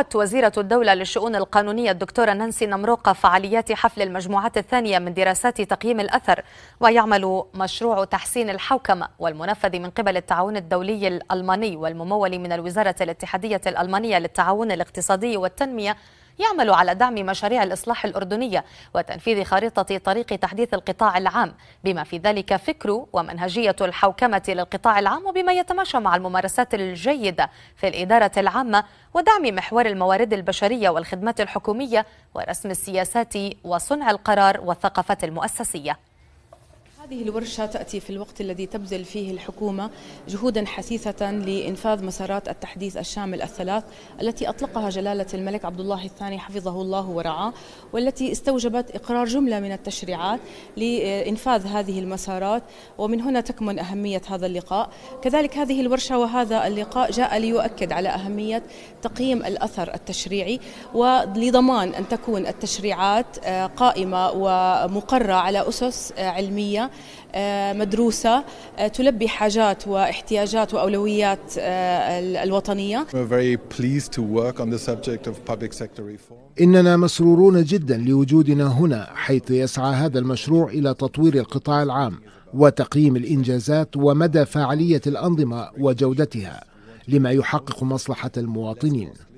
أطلقت وزيرة الدولة للشؤون القانونية الدكتورة نانسي نمروقة فعاليات حفل المجموعات الثانية من دراسات تقييم الأثر ويعمل مشروع تحسين الحوكمة والمنفذ من قبل التعاون الدولي الألماني والممول من الوزارة الاتحادية الألمانية للتعاون الاقتصادي والتنمية يعمل على دعم مشاريع الإصلاح الأردنية وتنفيذ خريطة طريق تحديث القطاع العام بما في ذلك فكر ومنهجية الحوكمة للقطاع العام وبما يتماشى مع الممارسات الجيدة في الإدارة العامة ودعم محور الموارد البشرية والخدمات الحكومية ورسم السياسات وصنع القرار والثقافات المؤسسية هذه الورشة تأتي في الوقت الذي تبذل فيه الحكومة جهودا حثيثة لإنفاذ مسارات التحديث الشامل الثلاث التي أطلقها جلالة الملك عبد الله الثاني حفظه الله ورعاه والتي استوجبت إقرار جملة من التشريعات لإنفاذ هذه المسارات ومن هنا تكمن أهمية هذا اللقاء كذلك هذه الورشة وهذا اللقاء جاء ليؤكد على أهمية تقييم الأثر التشريعي ولضمان أن تكون التشريعات قائمة ومقرة على أسس علمية آه، مدروسة آه، تلبي حاجات واحتياجات وأولويات آه، الوطنية إننا مسرورون جدا لوجودنا هنا حيث يسعى هذا المشروع إلى تطوير القطاع العام وتقييم الإنجازات ومدى فعالية الأنظمة وجودتها لما يحقق مصلحة المواطنين